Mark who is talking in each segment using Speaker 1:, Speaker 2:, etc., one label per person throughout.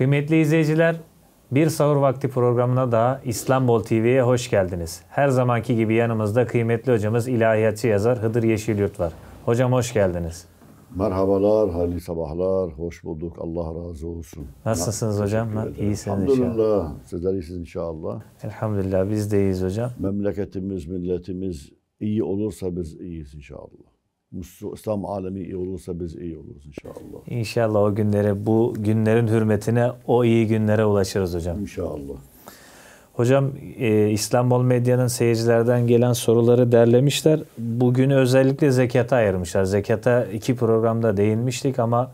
Speaker 1: Kıymetli izleyiciler, bir sahur vakti programına da İstanbul TV'ye hoş geldiniz. Her zamanki gibi yanımızda kıymetli hocamız ilahiyatçı yazar Hıdır Yeşilyurt var. Hocam hoş geldiniz.
Speaker 2: Merhabalar, hayırlı sabahlar. Hoş bulduk. Allah razı olsun. Nasılsınız
Speaker 1: Na, hocam? İyisiniz Hamdülillah. inşallah.
Speaker 2: Sizler iyisiniz inşallah. Elhamdülillah biz de iyiyiz hocam. Memleketimiz, milletimiz iyi olursa biz iyiyiz inşallah. İslam alemi iyi olursa biz iyi oluruz inşallah.
Speaker 1: İnşallah o günlere, bu günlerin hürmetine o iyi günlere ulaşırız hocam. İnşallah. Hocam e, İstanbul Medya'nın seyircilerden gelen soruları derlemişler. Bugün özellikle zekata ayırmışlar. Zekata iki programda değinmiştik ama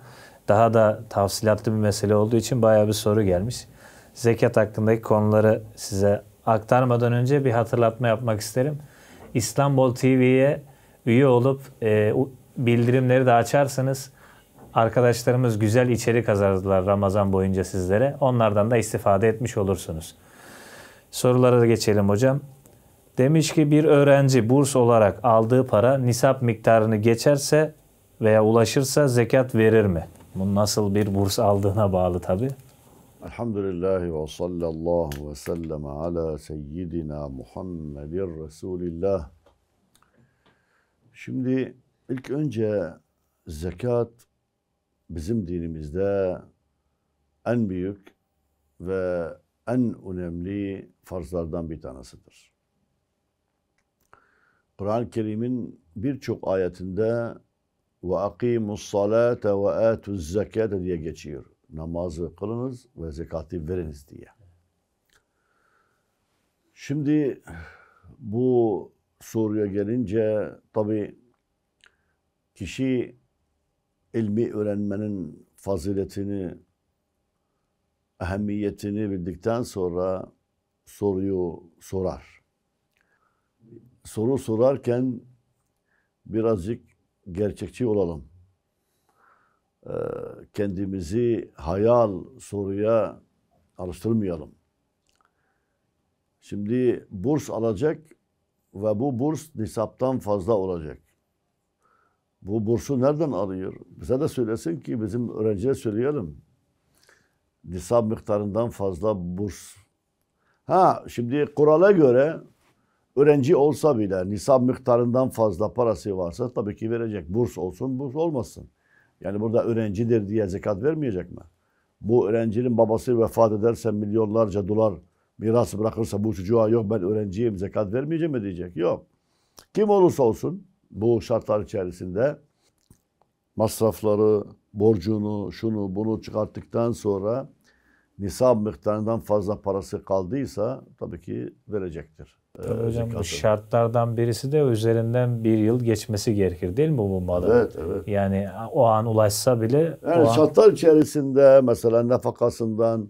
Speaker 1: daha da tafsilatlı bir mesele olduğu için bayağı bir soru gelmiş. Zekat hakkındaki konuları size aktarmadan önce bir hatırlatma yapmak isterim. İstanbul TV'ye üye olup e, bildirimleri de açarsanız arkadaşlarımız güzel içerik hazırladılar Ramazan boyunca sizlere. Onlardan da istifade etmiş olursunuz. Sorulara da geçelim hocam. Demiş ki bir öğrenci burs olarak aldığı para nisap miktarını geçerse veya ulaşırsa zekat verir mi? Bu nasıl bir burs aldığına bağlı tabi.
Speaker 2: Elhamdülillahi ve sallallahu ve sellem ala seyyidina Muhammedir Resulillah. Şimdi ilk önce zekat bizim dinimizde en büyük ve en önemli farzlardan bir tanesidir. Kur'an-ı Kerim'in birçok ayetinde ve akimus salate ve atuz zekate diye geçiyor. Namazı kılınız ve zekatı veriniz diye. Şimdi bu soruya gelince tabi kişi ilmi öğrenmenin faziletini, ehemmiyetini bildikten sonra soruyu sorar. Soru sorarken birazcık gerçekçi olalım. Ee, kendimizi hayal soruya alıştırmayalım. Şimdi burs alacak ve bu burs nisaptan fazla olacak. Bu bursu nereden alıyor? Bize de söylesin ki bizim öğrenciye söyleyelim. Nisap miktarından fazla burs. Ha şimdi kurala göre öğrenci olsa bile nisap miktarından fazla parası varsa tabii ki verecek. Burs olsun, burs olmasın. Yani burada öğrencidir diye zekat vermeyecek mi? Bu öğrencinin babası vefat ederse milyonlarca dolar Mirası bırakırsa bu çocuğa yok ben öğrenciyim zekat vermeyeceğim mi diyecek. Yok. Kim olursa olsun bu şartlar içerisinde masrafları, borcunu, şunu bunu çıkarttıktan sonra nisab miktarından fazla parası kaldıysa tabii ki verecektir. Ee, tabii hocam zekatı.
Speaker 1: şartlardan birisi de üzerinden bir yıl geçmesi gerekir değil mi bu malın? Evet, evet. Yani o an ulaşsa bile... Yani şartlar an...
Speaker 2: içerisinde mesela nefakasından.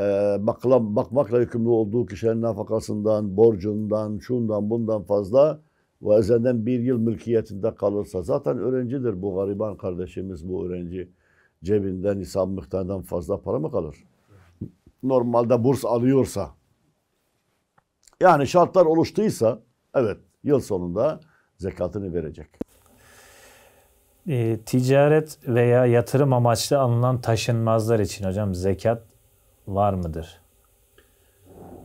Speaker 2: Ee, bakla, bakmakla yükümlü olduğu kişilerin nafakasından, borcundan, şundan bundan fazla ve ezenden bir yıl mülkiyetinde kalırsa zaten öğrencidir bu gariban kardeşimiz bu öğrenci cebinden nisab miktarından fazla para mı kalır? Normalde burs alıyorsa yani şartlar oluştuysa evet yıl sonunda zekatını verecek.
Speaker 1: E, ticaret veya yatırım amaçlı alınan taşınmazlar için hocam zekat var mıdır?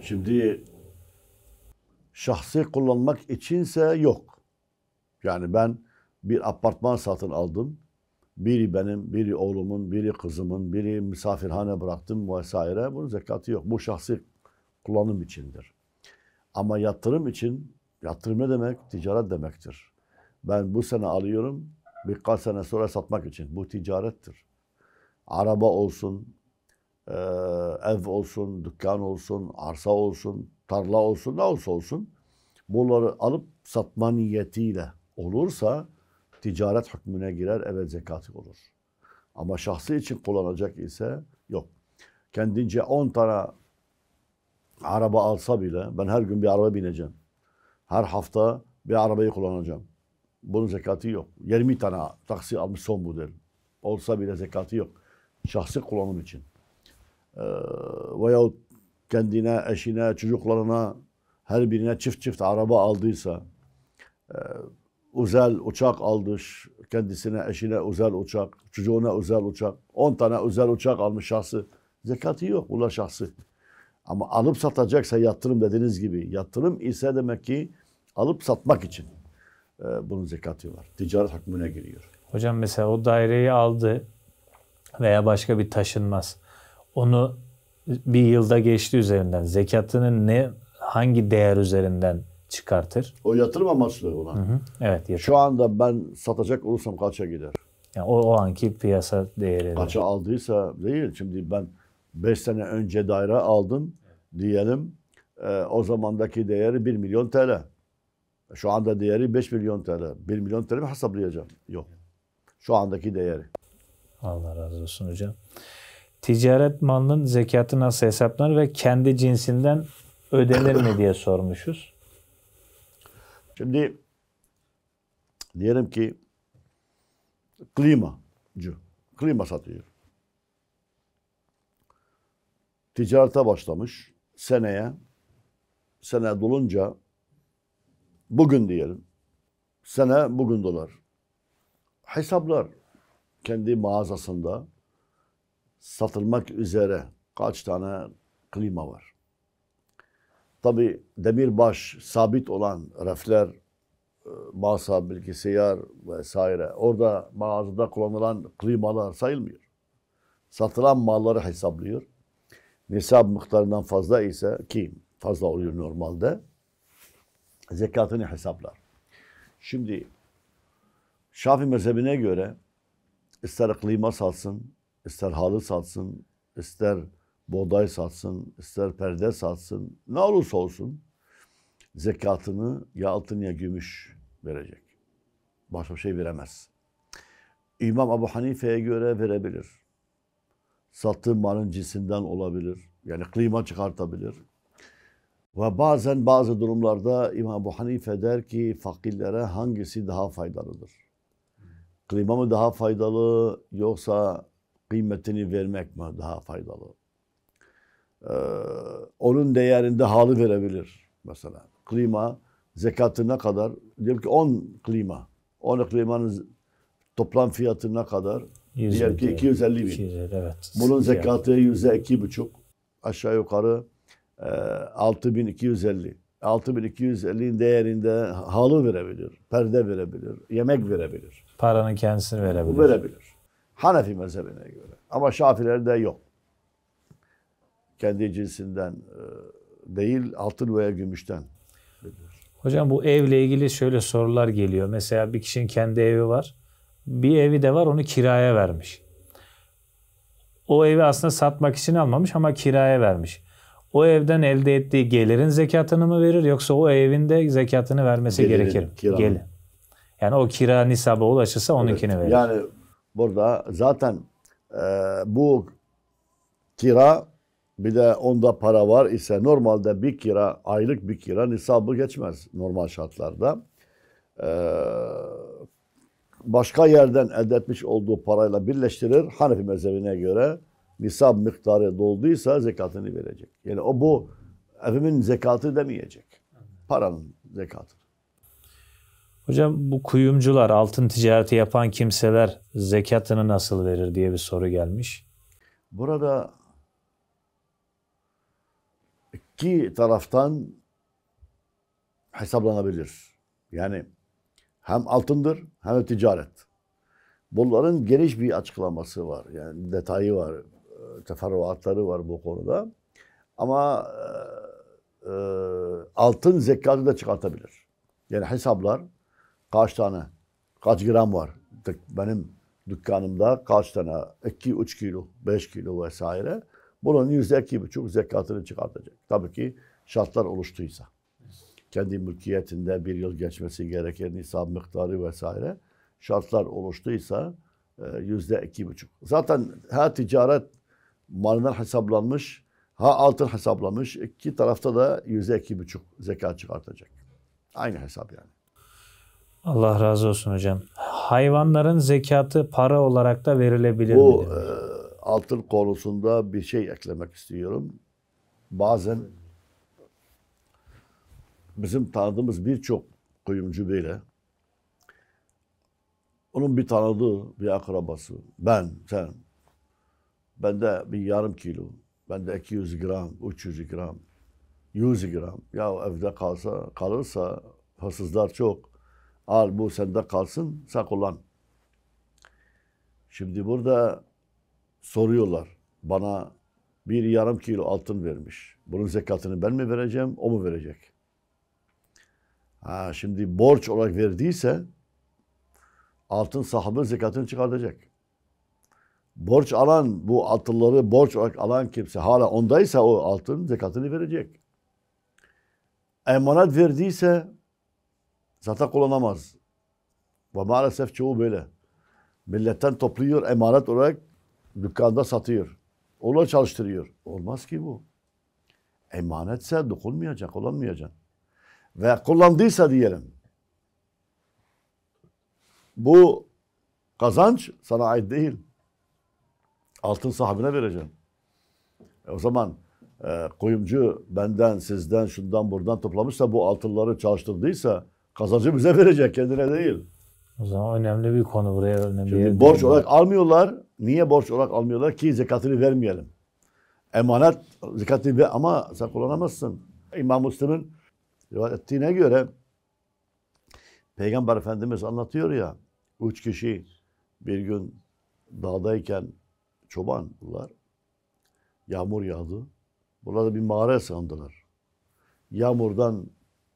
Speaker 2: Şimdi şahsi kullanmak içinse yok. Yani ben bir apartman satın aldım. Biri benim, biri oğlumun, biri kızımın, biri misafirhane bıraktım vesaire. Bunun zekatı yok. Bu şahsi kullanım içindir. Ama yatırım için, yatırım ne demek? Ticaret demektir. Ben bu sene alıyorum, birkaç sene sonra satmak için. Bu ticarettir. Araba olsun, e, ev olsun, dükkan olsun, arsa olsun, tarla olsun, ne olsa olsun bunları alıp satma niyetiyle olursa ticaret hükmüne girer, evet zekatı olur. Ama şahsı için kullanacak ise yok. Kendince 10 tane araba alsa bile ben her gün bir araba bineceğim. Her hafta bir arabayı kullanacağım. Bunun zekatı yok. 20 tane taksi almış son model. Olsa bile zekatı yok. Şahsi kullanım için. Ee, veya kendine, eşine, çocuklarına her birine çift çift araba aldıysa, e, özel uçak aldış, kendisine, eşine özel uçak, çocuğuna özel uçak, 10 tane özel uçak almış şahsı. Zekatı yok, bunlar şahsı. Ama alıp satacaksa yatırım dediğiniz gibi. Yatırım ise demek ki alıp satmak için e, bunun zekatı var. Ticaret hükmüne giriyor.
Speaker 1: Hocam mesela o daireyi aldı veya başka bir taşınmaz onu bir yılda geçti üzerinden zekatını ne hangi değer üzerinden çıkartır?
Speaker 2: O yatırım amaçlı olan. Hı hı. Evet. Yatırım. Şu anda ben satacak olursam kaça gider? Yani o, o anki piyasa değeri. Kaça aldıysa değil. Şimdi ben 5 sene önce daire aldım diyelim. E, o zamandaki değeri 1 milyon TL. Şu anda değeri 5 milyon TL. 1 milyon TL mi hesaplayacağım? Yok. Şu andaki değeri. Allah razı olsun hocam
Speaker 1: ticaret malının zekatı nasıl hesaplanır ve kendi cinsinden ödenir mi
Speaker 2: diye sormuşuz. Şimdi diyelim ki klimacı, klima satıyor. Ticarete başlamış seneye, sene dolunca bugün diyelim, sene bugün dolar. Hesaplar kendi mağazasında satılmak üzere kaç tane klima var. Tabi demirbaş sabit olan rafler, e, masa, bilgisayar vesaire orada mağazada kullanılan klimalar sayılmıyor. Satılan malları hesaplıyor. Nisab miktarından fazla ise ki fazla oluyor normalde zekatını hesaplar. Şimdi Şafi mezhebine göre ister klima salsın, ister halı satsın, ister buğday satsın, ister perde satsın, ne olursa olsun zekatını ya altın ya gümüş verecek. Başka bir şey veremez. İmam Abu Hanife'ye göre verebilir. Sattığı malın cinsinden olabilir. Yani kıyma çıkartabilir. Ve bazen bazı durumlarda İmam Abu Hanife der ki fakirlere hangisi daha faydalıdır? Klima mı daha faydalı yoksa kıymetini vermek mi daha faydalı? Ee, onun değerinde halı verebilir mesela. Klima zekatı ne kadar? Diyelim ki 10 klima. 10 klimanın toplam fiyatı ne kadar? Diyelim ki 250 bin.
Speaker 1: 250, evet. Bunun zekatı
Speaker 2: yüzde iki buçuk. Aşağı yukarı e, 6250. 6250'nin değerinde halı verebilir, perde verebilir, yemek verebilir.
Speaker 1: Paranın kendisini verebilir. Verebilir.
Speaker 2: Hanefi mezhebine göre. Ama Şafilerde yok. Kendi cinsinden e, değil altın veya gümüşten.
Speaker 1: Hocam bu evle ilgili şöyle sorular geliyor. Mesela bir kişinin kendi evi var. Bir evi de var onu kiraya vermiş. O evi aslında satmak için almamış ama kiraya vermiş. O evden elde ettiği gelirin zekatını mı verir yoksa o evin de zekatını vermesi Gelirin, gerekir mi? Kira. Yani o kira nisaba ulaşırsa onunkini evet. verir. Yani
Speaker 2: burada zaten e, bu kira bir de onda para var ise normalde bir kira, aylık bir kira nisabı geçmez normal şartlarda. Ee, başka yerden elde etmiş olduğu parayla birleştirir. Hanefi mezhebine göre nisab miktarı dolduysa zekatını verecek. Yani o bu evimin zekatı demeyecek. Paranın zekatı.
Speaker 1: Hocam bu kuyumcular, altın ticareti yapan kimseler zekatını nasıl verir
Speaker 2: diye bir soru gelmiş. Burada iki taraftan hesaplanabilir. Yani hem altındır hem de ticaret. Bunların geniş bir açıklaması var. Yani detayı var, teferruatları var bu konuda. Ama e, e altın zekatı da çıkartabilir. Yani hesaplar Kaç tane? Kaç gram var? Benim dükkanımda kaç tane? 2-3 kilo, 5 kilo vesaire. Bunun yüzde iki buçuk zekatını çıkartacak. Tabii ki şartlar oluştuysa. Kendi mülkiyetinde bir yıl geçmesi gereken nisab miktarı vesaire şartlar oluştuysa e, yüzde iki buçuk. Zaten her ticaret malından hesaplanmış, ha altın hesaplanmış. İki tarafta da yüzde iki buçuk zekat çıkartacak. Aynı hesap yani.
Speaker 1: Allah razı olsun hocam. Hayvanların zekatı para olarak da verilebilir Bu, mi? Bu
Speaker 2: e, altın konusunda bir şey eklemek istiyorum. Bazen bizim tanıdığımız birçok kuyumcu böyle. Onun bir tanıdığı, bir akrabası. Ben, sen. Bende bir yarım kilo. Bende 200 gram, 300 gram, 100 gram. Ya evde kalsa, kalırsa hırsızlar çok. Al bu sende kalsın sak olan. Şimdi burada soruyorlar bana bir yarım kilo altın vermiş. Bunun zekatını ben mi vereceğim o mu verecek? Ha, şimdi borç olarak verdiyse altın sahabın zekatını çıkartacak. Borç alan bu altınları borç olarak alan kimse hala ondaysa o altın zekatını verecek. Emanet verdiyse zaten kullanamaz. Ve maalesef çoğu böyle. Milletten topluyor, emanet olarak dükkanda satıyor. Onlar çalıştırıyor. Olmaz ki bu. Emanetse dokunmayacak, kullanmayacak. Ve kullandıysa diyelim. Bu kazanç sana ait değil. Altın sahibine vereceğim. E o zaman e, kuyumcu benden, sizden, şundan, buradan toplamışsa bu altınları çalıştırdıysa Kazancı bize verecek kendine değil. O zaman önemli bir konu buraya önemli. Şimdi borç olarak almıyorlar. Niye borç olarak almıyorlar ki zekatını vermeyelim. Emanet zekatını ver ama sen kullanamazsın. İmam Müslim'in rivayet ettiğine göre Peygamber Efendimiz anlatıyor ya üç kişi bir gün dağdayken çoban bunlar yağmur yağdı. Burada bir mağara sandılar. Yağmurdan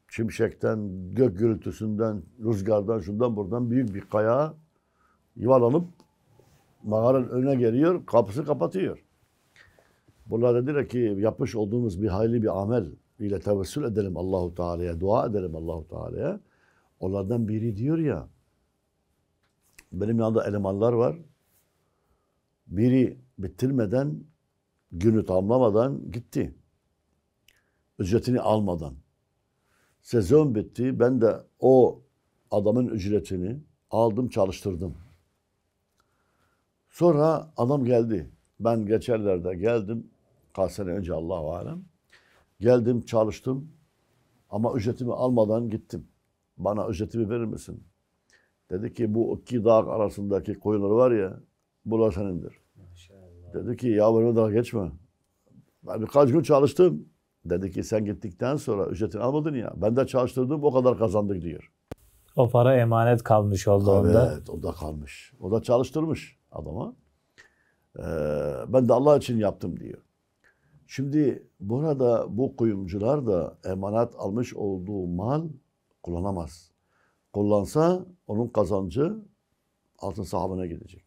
Speaker 2: Çimşekten, gök gürültüsünden, rüzgardan, şundan buradan büyük bir kaya yuvalanıp mağaranın önüne geliyor, kapısı kapatıyor. Bunlar dediler ki yapmış olduğumuz bir hayli bir amel ile tevessül edelim Allahu Teala'ya, dua edelim Allahu Teala'ya. Onlardan biri diyor ya, benim yanında elemanlar var. Biri bitirmeden, günü tamamlamadan gitti. Ücretini almadan. Sezon bitti. Ben de o adamın ücretini aldım çalıştırdım. Sonra adam geldi. Ben geçerlerde geldim. Kaç sene önce Allahu Alem. Geldim çalıştım. Ama ücretimi almadan gittim. Bana ücretimi verir misin? Dedi ki bu iki dağ arasındaki koyunlar var ya bunlar senindir. Maşallah. Dedi ki ya bunu daha geçme. Ben birkaç gün çalıştım. Dedi ki sen gittikten sonra ücretini almadın ya. Ben de çalıştırdım o kadar kazandık diyor.
Speaker 1: O para emanet kalmış oldu evet, onda. Evet
Speaker 2: o da kalmış. O da çalıştırmış adama. Ee, ben de Allah için yaptım diyor. Şimdi burada bu kuyumcular da emanet almış olduğu mal kullanamaz. Kullansa onun kazancı altın sahabına gidecek.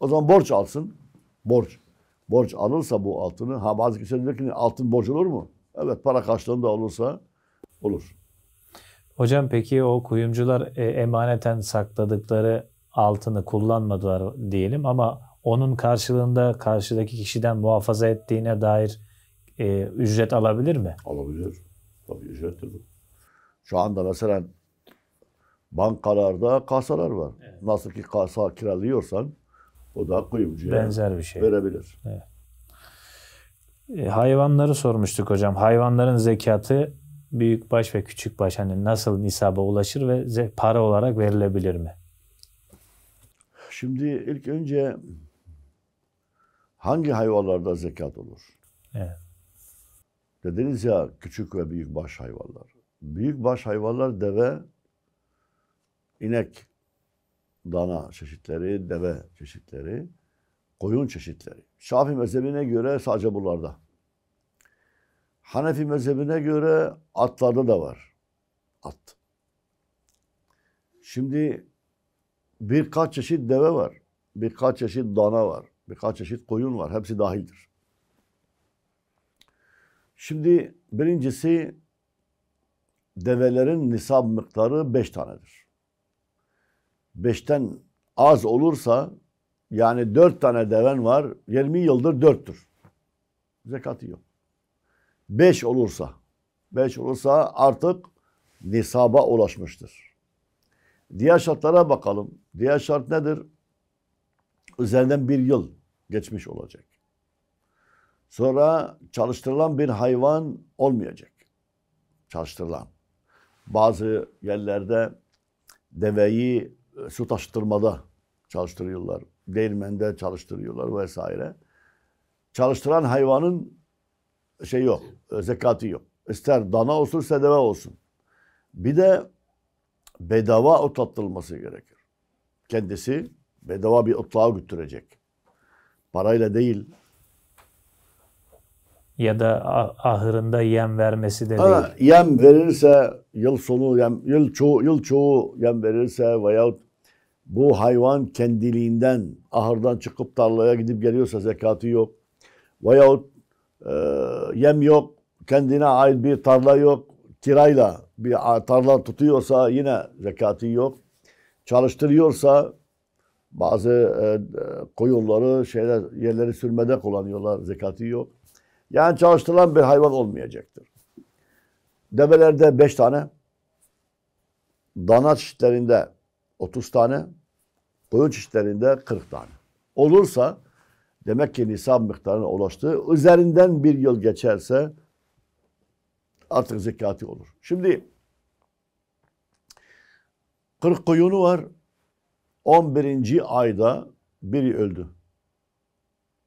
Speaker 2: O zaman borç alsın. Borç. Borç alırsa bu altını. Ha bazı kişiler diyor ki altın borç olur mu? Evet para karşılığında olursa olur.
Speaker 1: Hocam peki o kuyumcular e, emaneten sakladıkları altını kullanmadılar diyelim ama onun karşılığında karşıdaki kişiden muhafaza ettiğine dair e, ücret
Speaker 2: alabilir mi? Alabilir. Tabii ücret tabii. Şu anda mesela bankalarda kasalar var. Evet. Nasıl ki kasa kiralıyorsan o da kuyumcuya Benzer bir şey. verebilir. Evet.
Speaker 1: E, hayvanları sormuştuk hocam. Hayvanların zekatı büyük baş ve küçük baş hani nasıl nisaba ulaşır ve
Speaker 2: para olarak verilebilir mi? Şimdi ilk önce hangi hayvanlarda zekat olur? Evet. Dediniz ya küçük ve büyük baş hayvanlar. Büyük baş hayvanlar deve, inek, dana çeşitleri, deve çeşitleri koyun çeşitleri. Şafi mezhebine göre sadece buralarda. Hanefi mezhebine göre atlarda da var. At. Şimdi birkaç çeşit deve var. Birkaç çeşit dana var. Birkaç çeşit koyun var. Hepsi dahildir. Şimdi birincisi develerin nisab miktarı beş tanedir. Beşten az olursa yani dört tane deven var. 20 yıldır dörttür. Zekatı yok. Beş olursa, beş olursa artık nisaba ulaşmıştır. Diğer şartlara bakalım. Diğer şart nedir? Üzerinden bir yıl geçmiş olacak. Sonra çalıştırılan bir hayvan olmayacak. Çalıştırılan. Bazı yerlerde deveyi e, su taşıtırmada çalıştırıyorlar değirmende çalıştırıyorlar vesaire. Çalıştıran hayvanın şey yok, e, zekatı yok. İster dana olsun, ister olsun. Bir de bedava otlatılması gerekir. Kendisi bedava bir otluğa götürecek. Parayla değil.
Speaker 1: Ya da ahırında yem vermesi de ha,
Speaker 2: değil. Yem verirse yıl sonu yem, yıl çoğu, yıl çoğu yem verirse veyahut bu hayvan kendiliğinden ahırdan çıkıp tarlaya gidip geliyorsa zekatı yok. Veyahut e, yem yok, kendine ait bir tarla yok, kirayla bir tarla tutuyorsa yine zekatı yok. Çalıştırıyorsa bazı e, e, koyunları şeyler, yerleri sürmede kullanıyorlar, zekatı yok. Yani çalıştırılan bir hayvan olmayacaktır. Develerde beş tane, dana çiftlerinde 30 tane, koyun çiftlerinde 40 tane. Olursa demek ki nisab miktarına ulaştı. Üzerinden bir yıl geçerse artık zekati olur. Şimdi 40 koyunu var. 11. ayda biri öldü.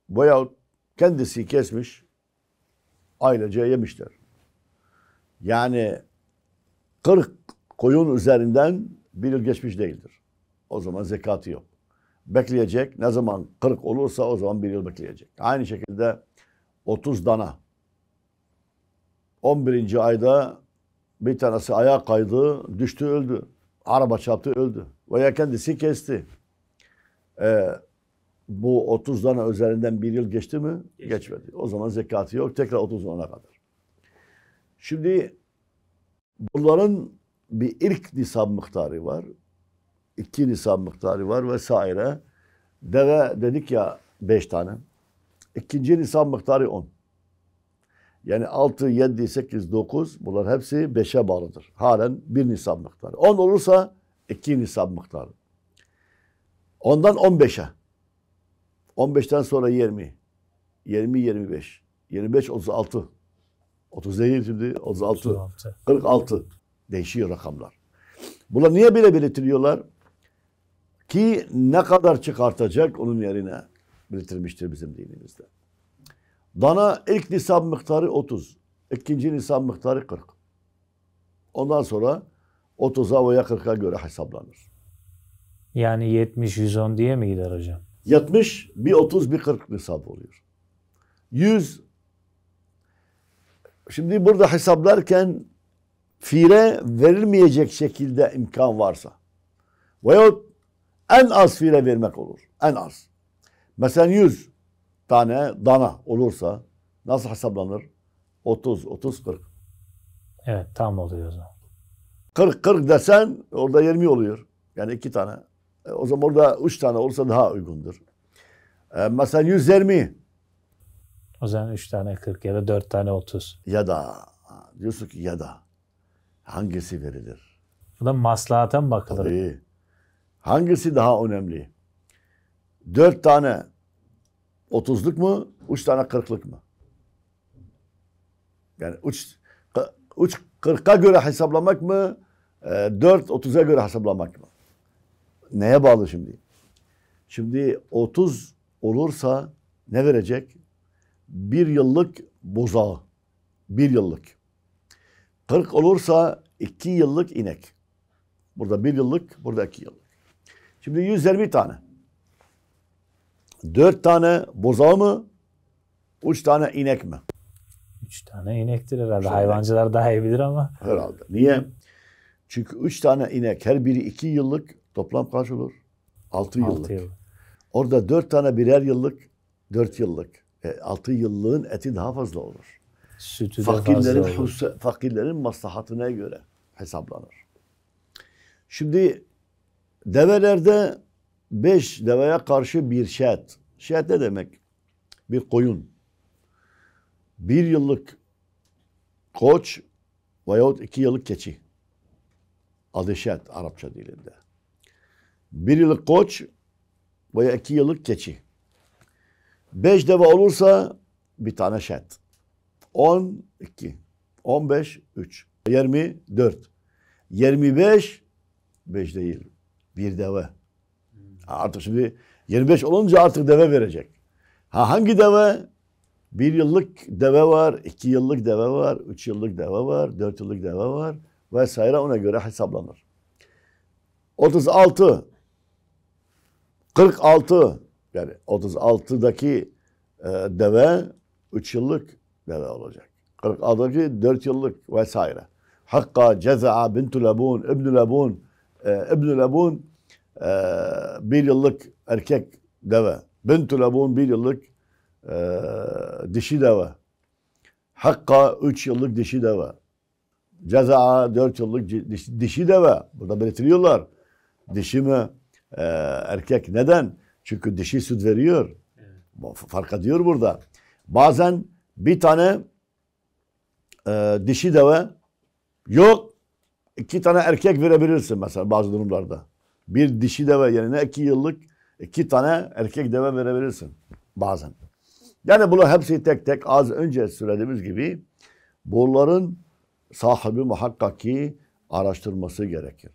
Speaker 2: Veyahut kendisi kesmiş. Ailece yemişler. Yani 40 koyun üzerinden bir yıl geçmiş değildir. O zaman zekatı yok. Bekleyecek. Ne zaman kırık olursa o zaman bir yıl bekleyecek. Aynı şekilde 30 dana. 11. ayda bir tanesi ayağa kaydı, düştü öldü. Araba çarptı öldü. Veya kendisi kesti. Ee, bu 30 dana üzerinden bir yıl geçti mi? Geçti. Geçmedi. O zaman zekatı yok. Tekrar 30 dana kadar. Şimdi bunların bir ilk nisab miktarı var. iki nisab miktarı var vesaire. Deve dedik ya beş tane. İkinci nisab miktarı on. Yani altı, yedi, sekiz, dokuz bunlar hepsi beşe bağlıdır. Halen bir nisab miktarı. On olursa iki nisab miktarı. Ondan on beşe. On beşten sonra yirmi. Yirmi, yirmi beş. Yirmi beş, otuz altı. Otuz değil şimdi, otuz altı. Kırk altı. Değişiyor rakamlar. Buna niye bile belirtiliyorlar? Ki ne kadar çıkartacak onun yerine belirtilmiştir bizim dinimizde. Dana ilk nisab miktarı 30. ikinci nisab miktarı 40. Ondan sonra 30'a veya 40'a göre hesaplanır.
Speaker 1: Yani 70-110 diye mi gider hocam?
Speaker 2: 70, bir 30, bir 40 nisab oluyor. 100, şimdi burada hesaplarken fire verilmeyecek şekilde imkan varsa veyahut en az fire vermek olur. En az. Mesela 100 tane dana olursa nasıl hesaplanır? 30, 30, 40.
Speaker 1: Evet tam oluyor o zaman.
Speaker 2: 40, 40 desen orada 20 oluyor. Yani iki tane. E, o zaman orada üç tane olursa daha uygundur. E, mesela 120. O zaman üç tane 40 ya da dört tane 30. Ya da diyorsun ki ya da hangisi verilir? Bu da maslahata mı bakılır? Tabii. Hangisi daha önemli? Dört tane otuzluk mu? Üç tane kırklık mı? Yani üç, üç kırka göre hesaplamak mı? E, dört otuza göre hesaplamak mı? Neye bağlı şimdi? Şimdi otuz olursa ne verecek? Bir yıllık bozağı. Bir yıllık. 40 olursa 2 yıllık inek. Burada 1 yıllık, burada 2 yıllık. Şimdi 120 tane. 4 tane bozağı mı? 3 tane inek mi? 3 tane inektir herhalde. Üç Hayvancılar daha iyi bilir ama. Herhalde. Niye? Çünkü 3 tane inek her biri 2 yıllık toplam kaç olur? 6 yıllık. Altı yıllık. Orada 4 tane birer yıllık, 4 yıllık. 6 e, yıllığın eti daha fazla olur. Sütü fakirlerin, de fakirlerin maslahatına göre hesaplanır. Şimdi develerde beş deveye karşı bir şet. Şet ne demek? Bir koyun. Bir yıllık koç veyahut iki yıllık keçi. Adı şet Arapça dilinde. Bir yıllık koç veya iki yıllık keçi. Beş deve olursa bir tane şet. 12, 15, 3, 24, 25, 5 değil, bir deve. Hmm. Artık şimdi 25 olunca artık deve verecek. Ha hangi deve? Bir yıllık deve var, iki yıllık deve var, üç yıllık deve var, dört yıllık deve var vesaire ona göre hesaplanır. 36, 46 yani 36'daki e, deve 3 yıllık, deve olacak. 46. 4 yıllık vesaire. Hakka Ceza'a Bintu Lebun, İbnü Lebun, e, İbnü Lebun e, bir yıllık erkek deve. Bintu Lebun bir yıllık e, dişi deve. Hakka 3 yıllık dişi deve. Ceza'a 4 yıllık dişi, dişi deve. Burada belirtiliyorlar. Dişi mi? E, erkek neden? Çünkü dişi süt veriyor. Fark ediyor burada. Bazen bir tane e, dişi deve yok. iki tane erkek verebilirsin mesela bazı durumlarda. Bir dişi deve yerine iki yıllık iki tane erkek deve verebilirsin bazen. Yani bunu hepsi tek tek az önce söylediğimiz gibi bunların sahibi muhakkak ki araştırması gerekir.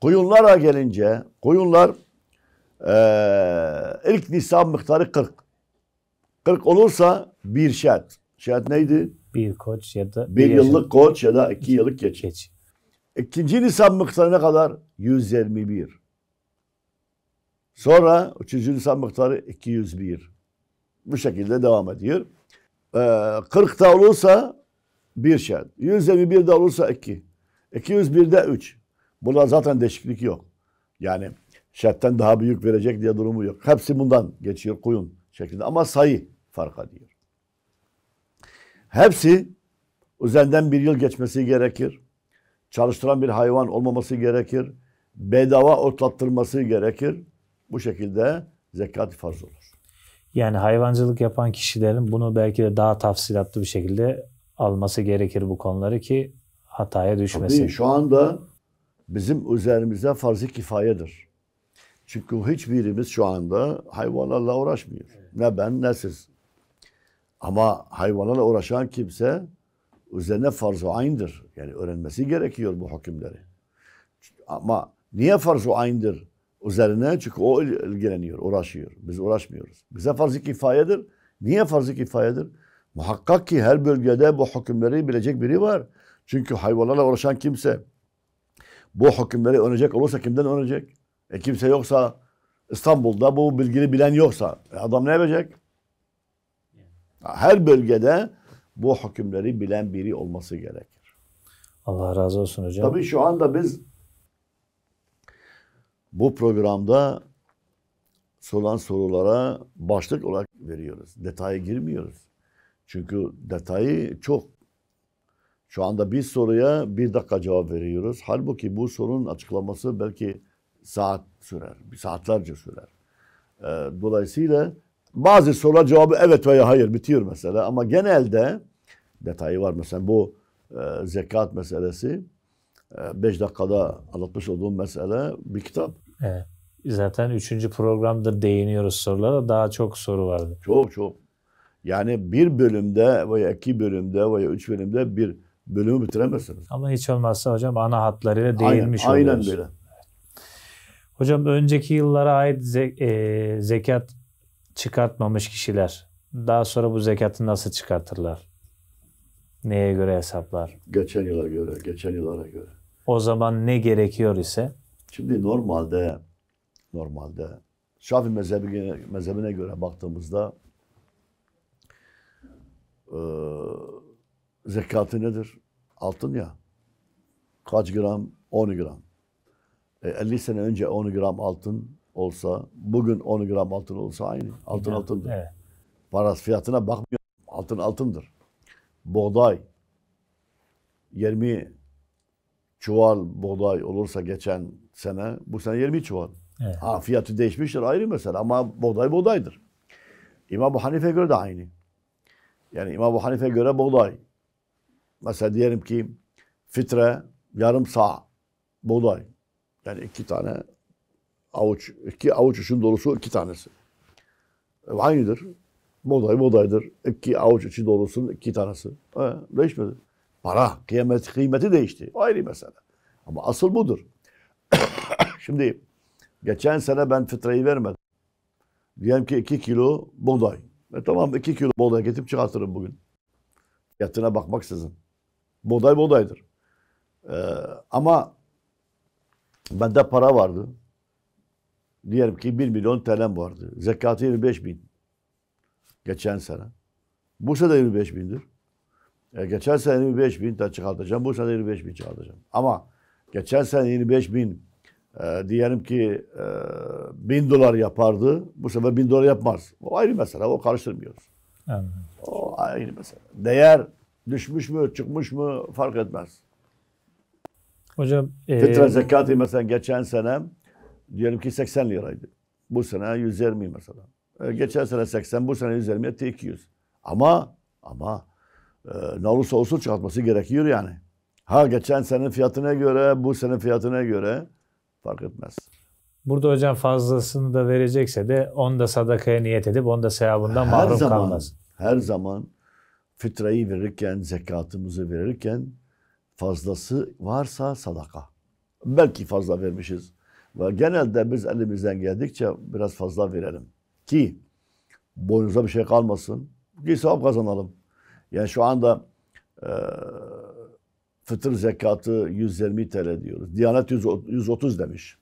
Speaker 2: Koyunlara gelince koyunlar e, ilk nisab miktarı 40. 40 olursa bir şart. Şart neydi? Bir koç ya da... Bir, bir yıllık yaşam. koç ya da iki yıllık geçit. Geç. İkinci Nisan ne kadar 121. Sonra üçüncü Nisan miktarı 201. Bu şekilde devam ediyor. Ee, 40'ta olursa bir şart. 121'de olursa 2. 201'de üç. Burada zaten değişiklik yok. Yani şartten daha büyük verecek diye durumu yok. Hepsi bundan geçiyor koyun şeklinde ama sayı fark ediyor. Hepsi üzerinden bir yıl geçmesi gerekir. Çalıştıran bir hayvan olmaması gerekir. Bedava otlattırması gerekir. Bu şekilde zekat farz olur.
Speaker 1: Yani hayvancılık yapan kişilerin bunu belki de daha tafsilatlı bir şekilde alması gerekir
Speaker 2: bu konuları ki hataya düşmesin. Tabii şu anda bizim üzerimize farz-ı kifayedir. Çünkü hiçbirimiz şu anda hayvanlarla uğraşmıyor. Ne ben ne siz. Ama hayvanlarla uğraşan kimse üzerine farz-ı aynıdır. Yani öğrenmesi gerekiyor bu hükümleri. Ama niye farz-ı aynıdır üzerine? Çünkü o ilgileniyor, uğraşıyor. Biz uğraşmıyoruz. Bize farz-ı kifayedir. Niye farz-ı kifayedir? Muhakkak ki her bölgede bu hükümleri bilecek biri var. Çünkü hayvanlarla uğraşan kimse bu hükümleri öğrenecek olursa kimden öğrenecek? E kimse yoksa İstanbul'da bu bilgili bilen yoksa e adam ne yapacak? Her bölgede bu hükümleri bilen biri olması gerekir. Allah razı olsun hocam. Tabii şu anda biz bu programda sorulan sorulara başlık olarak veriyoruz. Detaya girmiyoruz. Çünkü detayı çok. Şu anda bir soruya bir dakika cevap veriyoruz. Halbuki bu sorunun açıklaması belki saat sürer. Saatlerce sürer. Ee, dolayısıyla bazı sorular cevabı evet veya hayır bitiyor mesela ama genelde detayı var mesela bu e, zekat meselesi 5 e, dakikada anlatmış olduğum mesele bir kitap. Evet. Zaten 3. programdır değiniyoruz sorulara. Daha çok soru vardı. Çok çok. Yani bir bölümde veya iki bölümde veya üç bölümde bir bölümü bitiremezsiniz.
Speaker 1: Ama hiç olmazsa hocam ana hatlarıyla değinmiş aynen, oluyoruz. Aynen böyle. Hocam önceki yıllara ait ze, e, zekat çıkartmamış kişiler daha sonra bu zekatı nasıl çıkartırlar? Neye göre
Speaker 2: hesaplar? Geçen yıla göre, geçen yıllara göre.
Speaker 1: O zaman ne gerekiyor ise?
Speaker 2: Şimdi normalde normalde Şafii mezhebine, mezhebine göre baktığımızda e, zekatı nedir? Altın ya. Kaç gram? 10 gram. E, 50 sene önce 10 gram altın olsa, bugün 10 gram altın olsa aynı. Altın evet. altındır. Evet. Paras fiyatına bakmıyor. Altın altındır. Buğday 20 çuval buğday olursa geçen sene, bu sene 20 çuval. Evet. Ha, fiyatı değişmiştir ayrı mesela ama buğday buğdaydır. İmam Ebu Hanife göre de aynı. Yani İmam Ebu Hanife göre buğday. Mesela diyelim ki fitre yarım sağ buğday. Yani iki tane avuç, iki avuç için dolusu iki tanesi. E, aynıdır. Moday modaydır. İki e, avuç içi dolusun iki tanesi. E, değişmedi. Para, kıymet, kıymeti değişti. O ayrı mesele. Ama asıl budur. Şimdi geçen sene ben fıtrayı vermedim. Diyelim ki iki kilo buğday. E tamam iki kilo buğday getirip çıkartırım bugün. Fiyatına bakmaksızın. Buğday buğdaydır. Ee, ama bende para vardı diyelim ki 1 milyon TL'm vardı. Zekatı 25 bin. Geçen sene. Bu sene 25 bindir. E, geçen sene 25 bin de çıkartacağım. Bu sene 25 bin çıkartacağım. Ama geçen sene 25 bin e, diyelim ki e, bin dolar yapardı. Bu sefer bin dolar yapmaz. O ayrı mesele. O karıştırmıyoruz. Anladım. O ayrı mesele. Değer düşmüş mü, çıkmış mı fark etmez.
Speaker 1: Hocam... E, Fitre zekatı mesela
Speaker 2: geçen sene diyelim ki 80 liraydı. Bu sene 120 mesela. E, geçen sene 80, bu sene 120 etti 200. Ama ama e, ne olursa olsun çıkartması gerekiyor yani. Ha geçen senin fiyatına göre, bu senin fiyatına göre fark etmez.
Speaker 1: Burada hocam fazlasını da verecekse de onu da sadakaya niyet edip onu da sevabından mahrum her zaman, kalmaz.
Speaker 2: Her zaman fitreyi verirken, zekatımızı verirken fazlası varsa sadaka. Belki fazla vermişiz. Ve genelde biz elimizden geldikçe biraz fazla verelim. Ki boynuza bir şey kalmasın. Ki sevap kazanalım. Yani şu anda e, fıtır zekatı 120 TL diyoruz. Diyanet 100, 130 demiş.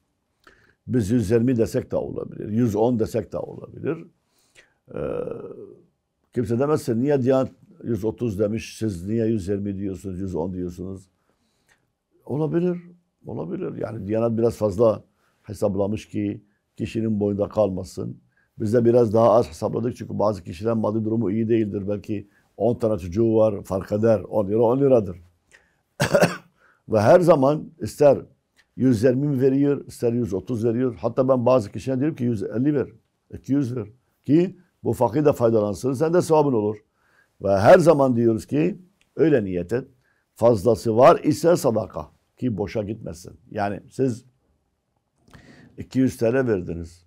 Speaker 2: Biz 120 desek de olabilir. 110 desek de olabilir. E, kimse demezse niye Diyanet 130 demiş, siz niye 120 diyorsunuz, 110 diyorsunuz? Olabilir, olabilir. Yani Diyanet biraz fazla hesaplamış ki kişinin boyunda kalmasın. Biz de biraz daha az hesapladık çünkü bazı kişilerin maddi durumu iyi değildir. Belki 10 tane çocuğu var fark eder. 10 lira 10 liradır. Ve her zaman ister 120 mi veriyor, ister 130 veriyor. Hatta ben bazı kişiye diyorum ki 150 ver, 200 ver. Ki bu fakir de faydalansın, sen de sevabın olur. Ve her zaman diyoruz ki öyle niyet et. Fazlası var ise sadaka ki boşa gitmesin. Yani siz 200 TL verdiniz.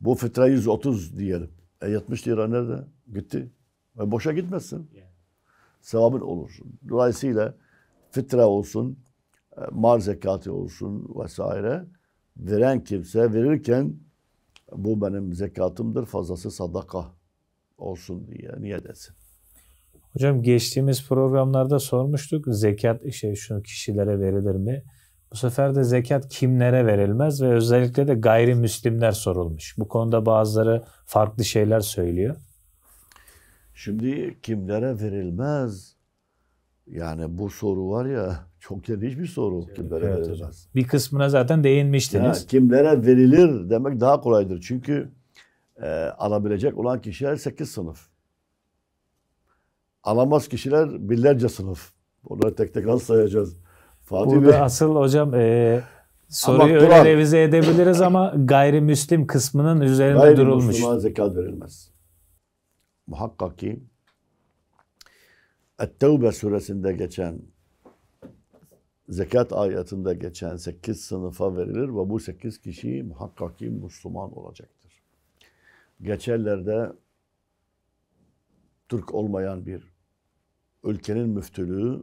Speaker 2: Bu fıtra 130 diyelim. E 70 lira nerede? Gitti. E boşa gitmesin. Sevabın olur. Dolayısıyla fıtra olsun, e, mal zekatı olsun vesaire veren kimse verirken bu benim zekatımdır fazlası sadaka olsun diye niyet etsin.
Speaker 1: Hocam geçtiğimiz programlarda sormuştuk zekat şey şunu kişilere verilir mi? Bu sefer de zekat kimlere verilmez ve özellikle de gayrimüslimler sorulmuş. Bu konuda bazıları farklı şeyler söylüyor.
Speaker 2: Şimdi kimlere verilmez? Yani bu soru var ya çok geniş bir soru kimlere evet, verilmez. Hocam.
Speaker 1: Bir kısmına zaten değinmiştiniz. Ya,
Speaker 2: kimlere verilir demek daha kolaydır. Çünkü e, alabilecek olan kişiler 8 sınıf. Alamaz kişiler binlerce sınıf. Onları tek tek nasıl sayacağız? Fatih Burada Bey. asıl hocam e, soruyu ama öyle revize
Speaker 1: edebiliriz ama gayrimüslim kısmının üzerinde gayrimüslima durulmuş. Gayrimüslima
Speaker 2: zekat verilmez. Muhakkak ki Ettevbe suresinde geçen zekat ayetinde geçen 8 sınıfa verilir ve bu 8 kişi muhakkak ki Müslüman olacaktır. Geçerlerde Türk olmayan bir ülkenin müftülüğü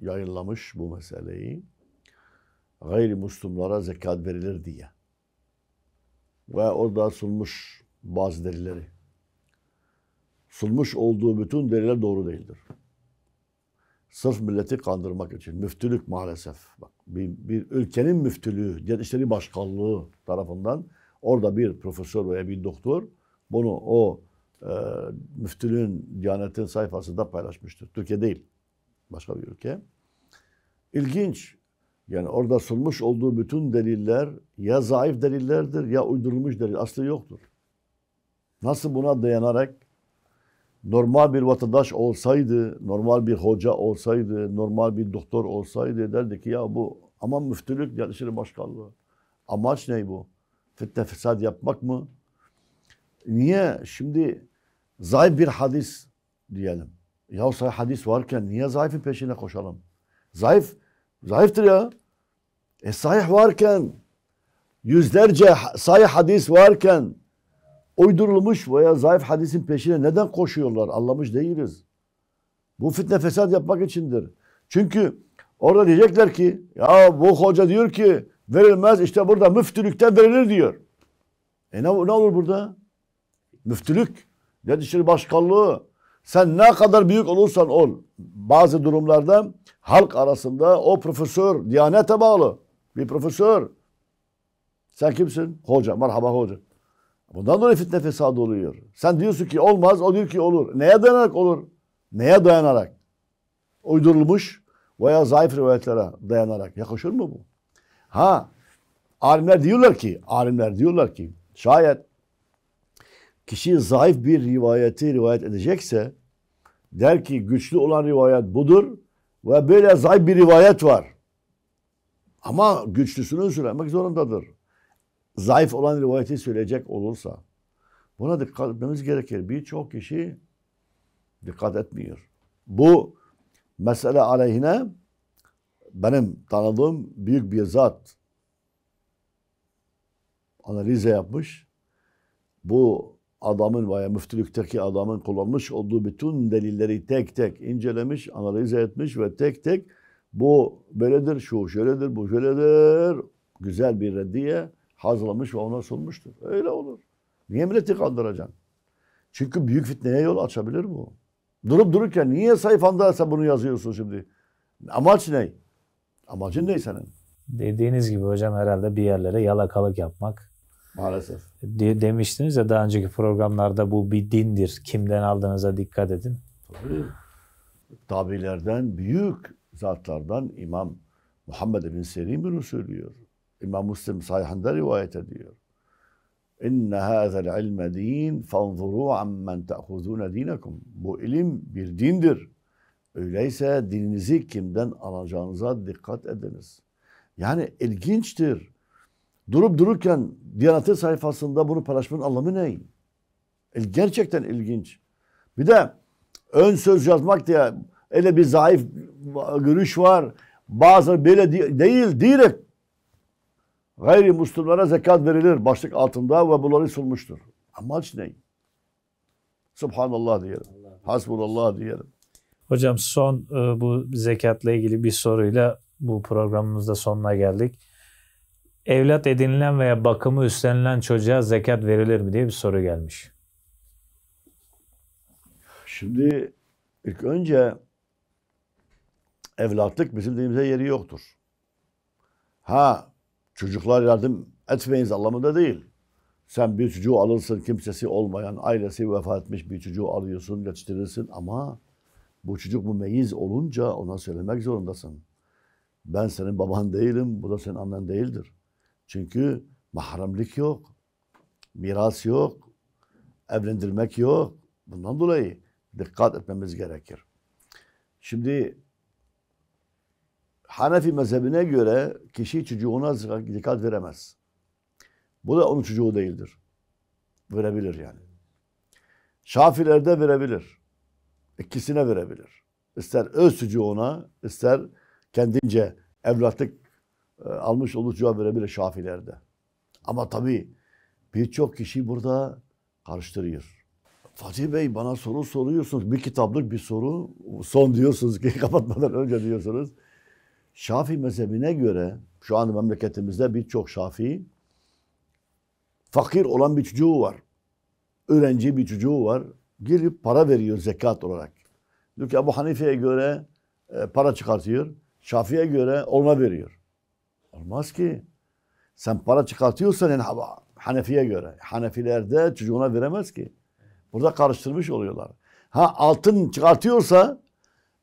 Speaker 2: yayınlamış bu meseleyi. Gayrimüslimlara zekat verilir diye. Ve orada sunmuş bazı delilleri. Sunmuş olduğu bütün deliller doğru değildir. Sırf milleti kandırmak için. Müftülük maalesef. Bak, bir, bir ülkenin müftülüğü, Diyanet İşleri Başkanlığı tarafından orada bir profesör veya bir doktor bunu o e, müftülüğün, Diyanet'in sayfasında paylaşmıştır. Türkiye değil. Başka bir ülke. İlginç. Yani orada sunmuş olduğu bütün deliller ya zayıf delillerdir ya uydurulmuş delil. Aslı yoktur. Nasıl buna dayanarak normal bir vatandaş olsaydı, normal bir hoca olsaydı, normal bir doktor olsaydı derdi ki ya bu ama müftülük yarışır başkanlığı. Amaç ne bu? Fitne fesat yapmak mı? Niye şimdi zayıf bir hadis diyelim. Ya sahih hadis varken niye zayıfın peşine koşalım? Zayıf, zayıftır ya. E sahih varken, yüzlerce sahih hadis varken uydurulmuş veya zayıf hadisin peşine neden koşuyorlar? Anlamış değiliz. Bu fitne fesat yapmak içindir. Çünkü orada diyecekler ki ya bu hoca diyor ki verilmez işte burada müftülükten verilir diyor. E ne, ne olur burada? Müftülük, iletişim başkanlığı, sen ne kadar büyük olursan ol bazı durumlarda halk arasında o profesör diyanete bağlı bir profesör. Sen kimsin? Hoca. Merhaba hoca. Bundan dolayı fitne fesadı oluyor. Sen diyorsun ki olmaz, o diyor ki olur. Neye dayanarak olur? Neye dayanarak? Uydurulmuş veya zayıf rivayetlere dayanarak. Yakışır mı bu? Ha, alimler diyorlar ki, alimler diyorlar ki şayet kişi zayıf bir rivayeti rivayet edecekse der ki güçlü olan rivayet budur ve böyle zayıf bir rivayet var. Ama güçlüsünü söylemek zorundadır. Zayıf olan rivayeti söyleyecek olursa. Buna dikkat etmemiz gerekir. Birçok kişi dikkat etmiyor. Bu mesele aleyhine benim tanıdığım büyük bir zat analize yapmış. Bu adamın veya müftülükteki adamın kullanmış olduğu bütün delilleri tek tek incelemiş, analiz etmiş ve tek tek bu böyledir, şu şöyledir, bu şöyledir güzel bir reddiye hazırlamış ve ona sunmuştur. Öyle olur. Niye milleti kandıracaksın? Çünkü büyük fitneye yol açabilir bu. Durup dururken niye sayfanda sen bunu yazıyorsun şimdi? Amaç ne? Amacın ne senin? Dediğiniz gibi hocam herhalde bir yerlere yalakalık
Speaker 1: yapmak. Maalesef. De, demiştiniz ya daha önceki programlarda bu bir dindir.
Speaker 2: Kimden aldığınıza dikkat edin. Tabii. Tabilerden, büyük zatlardan İmam Muhammed bin Selim bunu söylüyor. İmam Müslim sayhanda rivayet ediyor. İnne hâzel ilme din fanzurû ammen te'huzûne dinakum. Bu ilim bir dindir. Öyleyse dininizi kimden alacağınıza dikkat ediniz. Yani ilginçtir durup dururken Diyanet'in sayfasında bunu paylaşmanın anlamı ne? E, gerçekten ilginç. Bir de ön söz yazmak diye ele bir zayıf görüş var. Bazı böyle değil, direkt gayrimüslimlere zekat verilir başlık altında ve bunları sunmuştur. Amaç ne? Subhanallah diyelim. Hasbunallah diyelim.
Speaker 1: Hocam son e, bu zekatla ilgili bir soruyla bu programımızda sonuna geldik evlat edinilen veya bakımı üstlenilen çocuğa zekat verilir mi diye bir soru gelmiş.
Speaker 2: Şimdi ilk önce evlatlık bizim dinimize yeri yoktur. Ha çocuklar yardım etmeyiniz anlamında değil. Sen bir çocuğu alırsın kimsesi olmayan ailesi vefat etmiş bir çocuğu alıyorsun yetiştirirsin ama bu çocuk bu meyiz olunca ona söylemek zorundasın. Ben senin baban değilim, bu da senin annen değildir. Çünkü mahramlık yok. Miras yok. Evlendirmek yok. Bundan dolayı dikkat etmemiz gerekir. Şimdi Hanefi mezhebine göre kişi çocuğuna dikkat veremez. Bu da onun çocuğu değildir. Verebilir yani. Şafilerde verebilir. İkisine verebilir. İster öz çocuğuna, ister kendince evlatlık ee, almış olduğu cevap verebilir Şafilerde. Ama tabii birçok kişi burada karıştırıyor. Fatih Bey bana soru soruyorsunuz. Bir kitaplık bir soru. Son diyorsunuz ki kapatmadan önce diyorsunuz. Şafi mezhebine göre şu an memleketimizde birçok şafi fakir olan bir çocuğu var. Öğrenci bir çocuğu var. Girip para veriyor zekat olarak. Diyor ki Ebu Hanife'ye göre e, para çıkartıyor. şafiye göre olma veriyor. Olmaz ki. Sen para çıkartıyorsan yani Hanefi'ye göre. Hanefilerde çocuğuna veremez ki. Burada karıştırmış oluyorlar. Ha altın çıkartıyorsa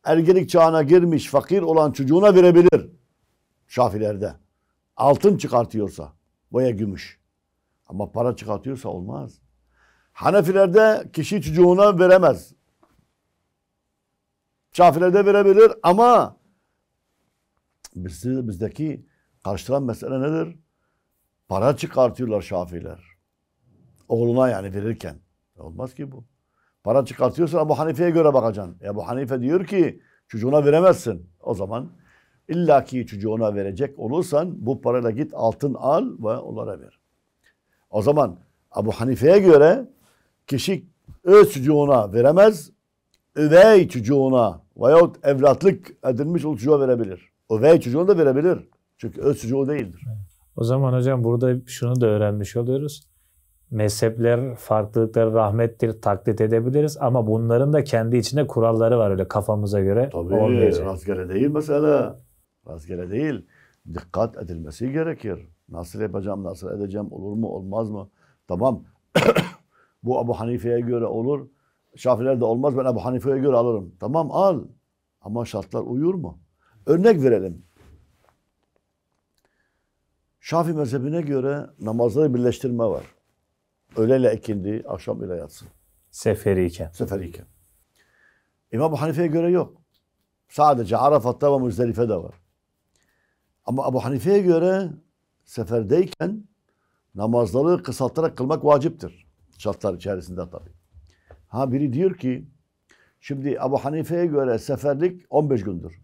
Speaker 2: ergenlik çağına girmiş fakir olan çocuğuna verebilir. Şafilerde. Altın çıkartıyorsa boya gümüş. Ama para çıkartıyorsa olmaz. Hanefilerde kişi çocuğuna veremez. Şafilerde verebilir ama bizdeki Karıştıran mesele nedir? Para çıkartıyorlar Şafiler. Oğluna yani verirken. E, olmaz ki bu. Para çıkartıyorsan Ebu Hanife'ye göre bakacaksın. Ebu Hanife diyor ki çocuğuna veremezsin. O zaman illa ki çocuğuna verecek olursan bu parayla git altın al ve onlara ver. O zaman Ebu Hanife'ye göre kişi öz çocuğuna veremez. Üvey çocuğuna veyahut evlatlık edilmiş ol çocuğa verebilir. Üvey çocuğuna da verebilir. Çünkü ölçücü o değildir.
Speaker 1: O zaman hocam burada şunu da öğrenmiş oluyoruz. Mezhepler, farklılıkları rahmettir, taklit edebiliriz ama bunların da kendi içinde kuralları var öyle kafamıza göre. Tabii olmayacak.
Speaker 2: rastgele değil mesela. Rastgele değil. Dikkat edilmesi gerekir. Nasıl yapacağım, nasıl edeceğim, olur mu, olmaz mı? Tamam. Bu Abu Hanife'ye göre olur. Şafiler de olmaz ben Abu Hanife'ye göre alırım. Tamam al. Ama şartlar uyur mu? Örnek verelim. Şafii mezhebine göre namazları birleştirme var. Öğleyle ikindi, akşam ile yatsın. Seferiyken. Seferiyken. İmam Hanife'ye göre yok. Sadece Arafat'ta ve Müzdelife'de var. Ama Abu Hanife'ye göre seferdeyken namazları kısaltarak kılmak vaciptir. Şartlar içerisinde tabii. Ha biri diyor ki şimdi Abu Hanife'ye göre seferlik 15 gündür.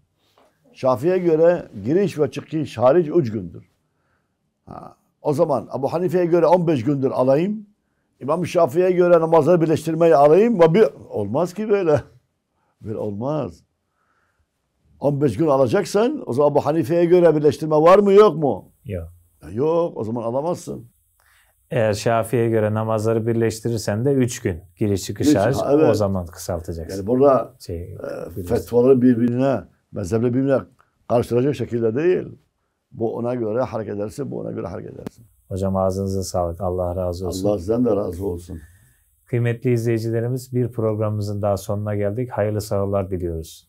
Speaker 2: Şafi'ye göre giriş ve çıkış hariç 3 gündür. Ha, o zaman Abu Hanife'ye göre 15 gündür alayım. İmam Şafii'ye göre namazları birleştirmeyi alayım. Bir, olmaz ki böyle. bir olmaz. 15 gün alacaksan o zaman Abu Hanife'ye göre birleştirme var mı yok mu? Yok. Yok o zaman alamazsın.
Speaker 1: Eğer Şafii'ye göre namazları birleştirirsen de 3 gün giriş çıkış hariç evet. o zaman
Speaker 2: kısaltacaksın. Yani burada şey, e, fetvaları birbirine, mezheple birbirine karşılaşacak şekilde değil. Bu ona göre hareket ederse bu ona göre hareket edersin.
Speaker 1: Hocam ağzınıza sağlık. Allah razı olsun. Allah sizden de razı olsun. Kıymetli izleyicilerimiz bir programımızın daha sonuna geldik. Hayırlı sağlıklar diliyoruz.